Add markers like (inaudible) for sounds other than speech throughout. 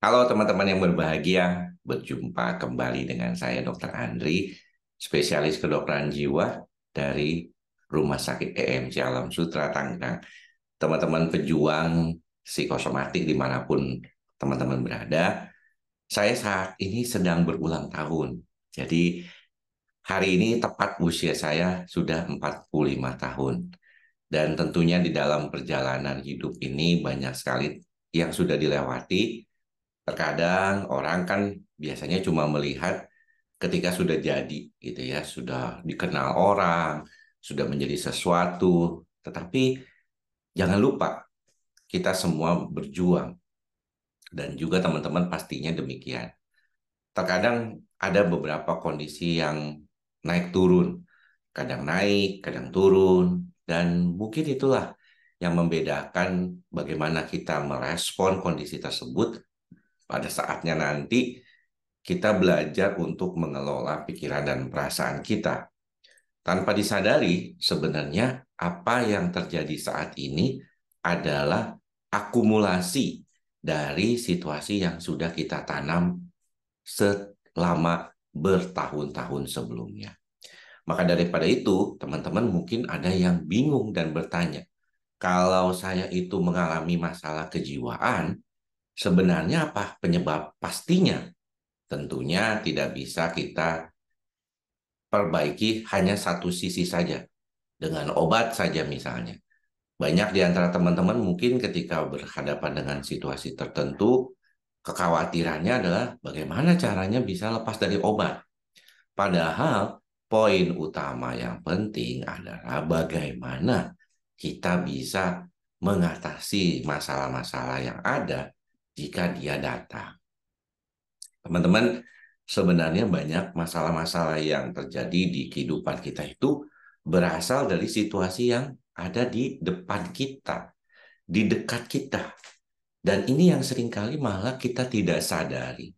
Halo teman-teman yang berbahagia, berjumpa kembali dengan saya Dr. Andri, spesialis kedokteran jiwa dari Rumah Sakit EM Alam Sutra Tangerang. Teman-teman pejuang psikosomatik dimanapun teman-teman berada, saya saat ini sedang berulang tahun. Jadi hari ini tepat usia saya sudah 45 tahun. Dan tentunya di dalam perjalanan hidup ini banyak sekali yang sudah dilewati, Terkadang orang kan biasanya cuma melihat ketika sudah jadi gitu ya, sudah dikenal orang, sudah menjadi sesuatu, tetapi jangan lupa kita semua berjuang dan juga teman-teman pastinya demikian. Terkadang ada beberapa kondisi yang naik turun, kadang naik, kadang turun, dan mungkin itulah yang membedakan bagaimana kita merespon kondisi tersebut pada saatnya nanti kita belajar untuk mengelola pikiran dan perasaan kita. Tanpa disadari, sebenarnya apa yang terjadi saat ini adalah akumulasi dari situasi yang sudah kita tanam selama bertahun-tahun sebelumnya. Maka daripada itu, teman-teman mungkin ada yang bingung dan bertanya, kalau saya itu mengalami masalah kejiwaan, Sebenarnya apa penyebab pastinya? Tentunya tidak bisa kita perbaiki hanya satu sisi saja. Dengan obat saja misalnya. Banyak di antara teman-teman mungkin ketika berhadapan dengan situasi tertentu, kekhawatirannya adalah bagaimana caranya bisa lepas dari obat. Padahal poin utama yang penting adalah bagaimana kita bisa mengatasi masalah-masalah yang ada jika dia datang. Teman-teman, sebenarnya banyak masalah-masalah yang terjadi di kehidupan kita itu berasal dari situasi yang ada di depan kita, di dekat kita. Dan ini yang seringkali malah kita tidak sadari.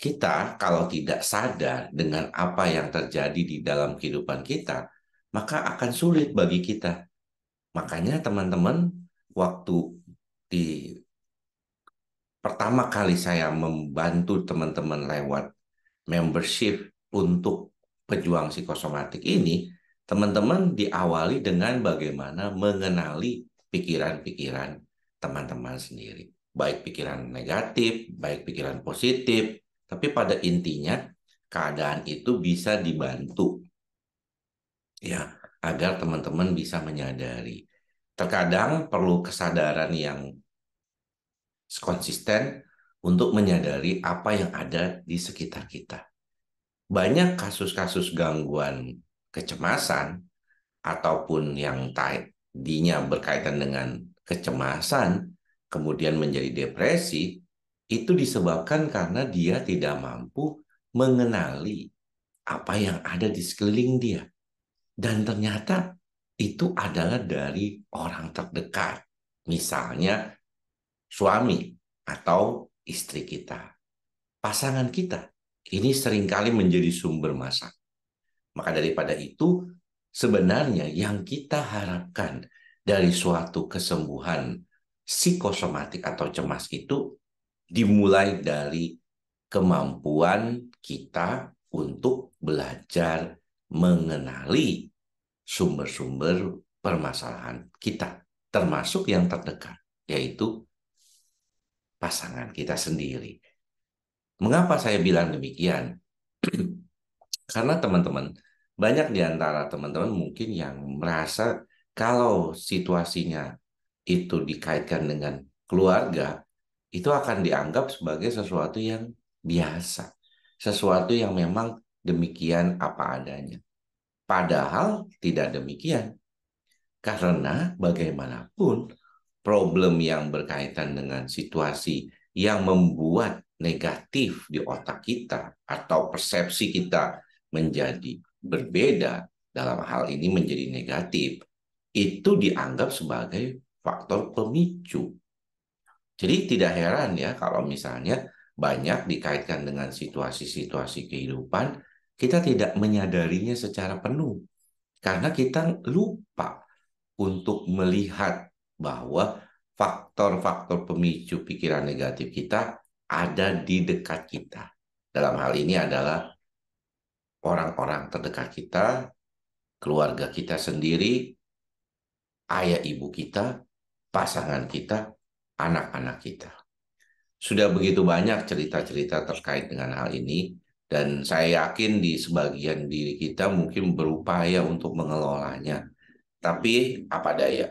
Kita kalau tidak sadar dengan apa yang terjadi di dalam kehidupan kita, maka akan sulit bagi kita. Makanya teman-teman, waktu di pertama kali saya membantu teman-teman lewat membership untuk pejuang psikosomatik ini, teman-teman diawali dengan bagaimana mengenali pikiran-pikiran teman-teman sendiri, baik pikiran negatif, baik pikiran positif, tapi pada intinya keadaan itu bisa dibantu ya agar teman-teman bisa menyadari. Terkadang perlu kesadaran yang konsisten untuk menyadari apa yang ada di sekitar kita. Banyak kasus-kasus gangguan kecemasan ataupun yang tadinya berkaitan dengan kecemasan kemudian menjadi depresi itu disebabkan karena dia tidak mampu mengenali apa yang ada di sekeliling dia. Dan ternyata itu adalah dari orang terdekat. Misalnya suami atau istri kita, pasangan kita. Ini seringkali menjadi sumber masalah. Maka daripada itu, sebenarnya yang kita harapkan dari suatu kesembuhan psikosomatik atau cemas itu dimulai dari kemampuan kita untuk belajar mengenali sumber-sumber permasalahan kita, termasuk yang terdekat, yaitu pasangan kita sendiri. Mengapa saya bilang demikian? (clears throat) Karena teman-teman, banyak di antara teman-teman mungkin yang merasa kalau situasinya itu dikaitkan dengan keluarga, itu akan dianggap sebagai sesuatu yang biasa, sesuatu yang memang demikian apa adanya. Padahal tidak demikian. Karena bagaimanapun problem yang berkaitan dengan situasi yang membuat negatif di otak kita atau persepsi kita menjadi berbeda dalam hal ini menjadi negatif itu dianggap sebagai faktor pemicu. Jadi tidak heran ya kalau misalnya banyak dikaitkan dengan situasi-situasi kehidupan, kita tidak menyadarinya secara penuh. Karena kita lupa untuk melihat bahwa faktor-faktor pemicu pikiran negatif kita ada di dekat kita. Dalam hal ini adalah orang-orang terdekat kita, keluarga kita sendiri, ayah ibu kita, pasangan kita, anak-anak kita. Sudah begitu banyak cerita-cerita terkait dengan hal ini, dan saya yakin di sebagian diri kita mungkin berupaya untuk mengelolanya, tapi apa daya,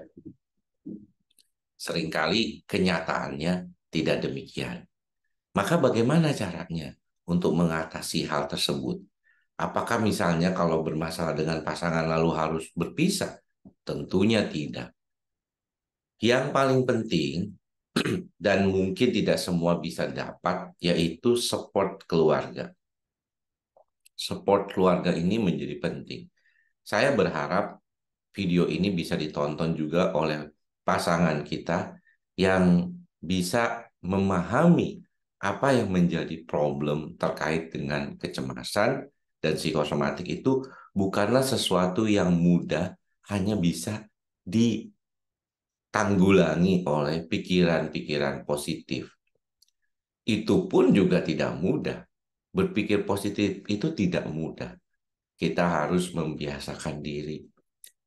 seringkali kenyataannya tidak demikian. Maka bagaimana caranya untuk mengatasi hal tersebut? Apakah misalnya kalau bermasalah dengan pasangan lalu harus berpisah? Tentunya tidak. Yang paling penting (clears throat) dan mungkin tidak semua bisa dapat yaitu support keluarga. Support keluarga ini menjadi penting. Saya berharap video ini bisa ditonton juga oleh pasangan kita yang bisa memahami apa yang menjadi problem terkait dengan kecemasan dan psikosomatik itu bukanlah sesuatu yang mudah hanya bisa ditanggulangi oleh pikiran-pikiran positif. Itu pun juga tidak mudah. Berpikir positif itu tidak mudah. Kita harus membiasakan diri.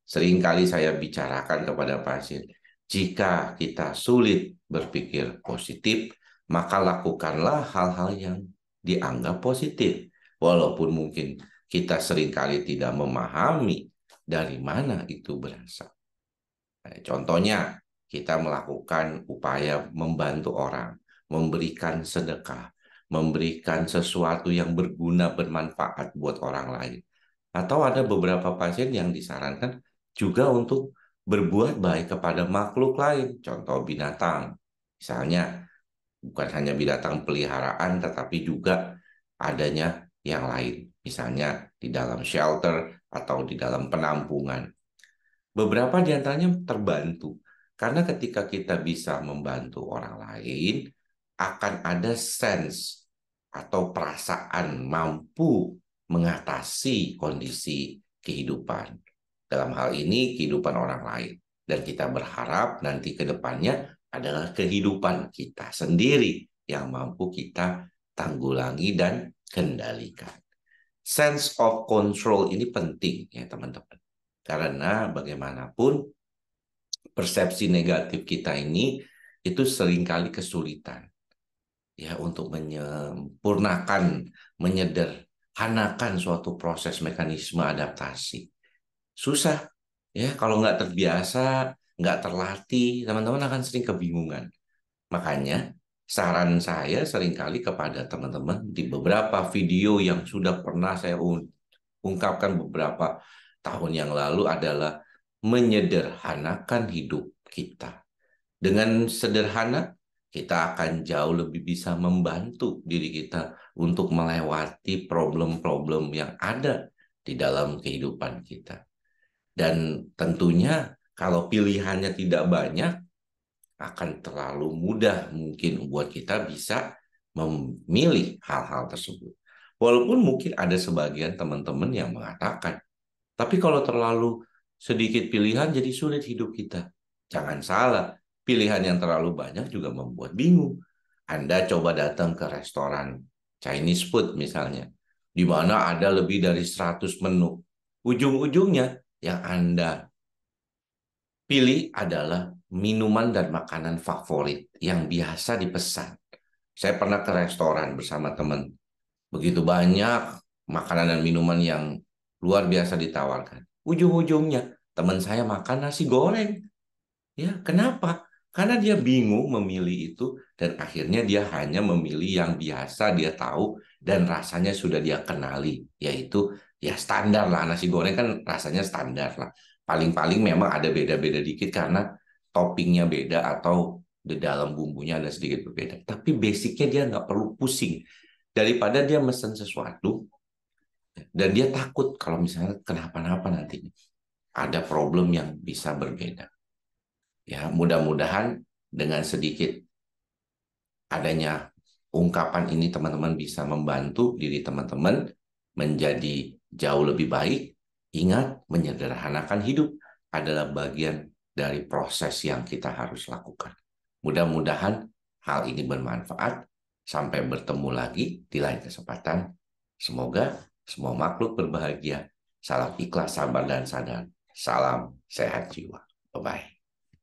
Seringkali saya bicarakan kepada pasien, jika kita sulit berpikir positif, maka lakukanlah hal-hal yang dianggap positif. Walaupun mungkin kita seringkali tidak memahami dari mana itu berasal. Eh, contohnya, kita melakukan upaya membantu orang, memberikan sedekah, memberikan sesuatu yang berguna, bermanfaat buat orang lain. Atau ada beberapa pasien yang disarankan juga untuk berbuat baik kepada makhluk lain, contoh binatang. Misalnya, bukan hanya binatang peliharaan, tetapi juga adanya yang lain, misalnya di dalam shelter atau di dalam penampungan. Beberapa di antaranya terbantu, karena ketika kita bisa membantu orang lain, akan ada sense atau perasaan mampu mengatasi kondisi kehidupan dalam hal ini kehidupan orang lain. Dan kita berharap nanti ke depannya adalah kehidupan kita sendiri yang mampu kita tanggulangi dan kendalikan. Sense of control ini penting ya teman-teman. Karena bagaimanapun persepsi negatif kita ini itu seringkali kesulitan ya untuk menyempurnakan, menyederhanakan suatu proses mekanisme adaptasi susah ya kalau nggak terbiasa nggak terlatih teman-teman akan sering kebingungan makanya saran saya seringkali kepada teman-teman di beberapa video yang sudah pernah saya ungkapkan beberapa tahun yang lalu adalah menyederhanakan hidup kita dengan sederhana kita akan jauh lebih bisa membantu diri kita untuk melewati problem-problem yang ada di dalam kehidupan kita. Dan tentunya kalau pilihannya tidak banyak, akan terlalu mudah mungkin buat kita bisa memilih hal-hal tersebut. Walaupun mungkin ada sebagian teman-teman yang mengatakan, tapi kalau terlalu sedikit pilihan jadi sulit hidup kita. Jangan salah, pilihan yang terlalu banyak juga membuat bingung. Anda coba datang ke restoran Chinese food misalnya, di mana ada lebih dari 100 menu. Ujung-ujungnya yang Anda pilih adalah minuman dan makanan favorit yang biasa dipesan. Saya pernah ke restoran bersama teman. Begitu banyak makanan dan minuman yang luar biasa ditawarkan. Ujung-ujungnya teman saya makan nasi goreng. Ya, kenapa? Karena dia bingung memilih itu dan akhirnya dia hanya memilih yang biasa dia tahu dan rasanya sudah dia kenali, yaitu ya standar lah nasi goreng kan rasanya standar lah paling-paling memang ada beda-beda dikit karena toppingnya beda atau di dalam bumbunya ada sedikit berbeda tapi basicnya dia nggak perlu pusing daripada dia mesen sesuatu dan dia takut kalau misalnya kenapa-napa nanti ada problem yang bisa berbeda ya mudah-mudahan dengan sedikit adanya ungkapan ini teman-teman bisa membantu diri teman-teman menjadi jauh lebih baik, ingat menyederhanakan hidup adalah bagian dari proses yang kita harus lakukan. Mudah-mudahan hal ini bermanfaat. Sampai bertemu lagi di lain kesempatan. Semoga semua makhluk berbahagia. Salam ikhlas, sabar, dan sadar. Salam sehat jiwa. Bye-bye.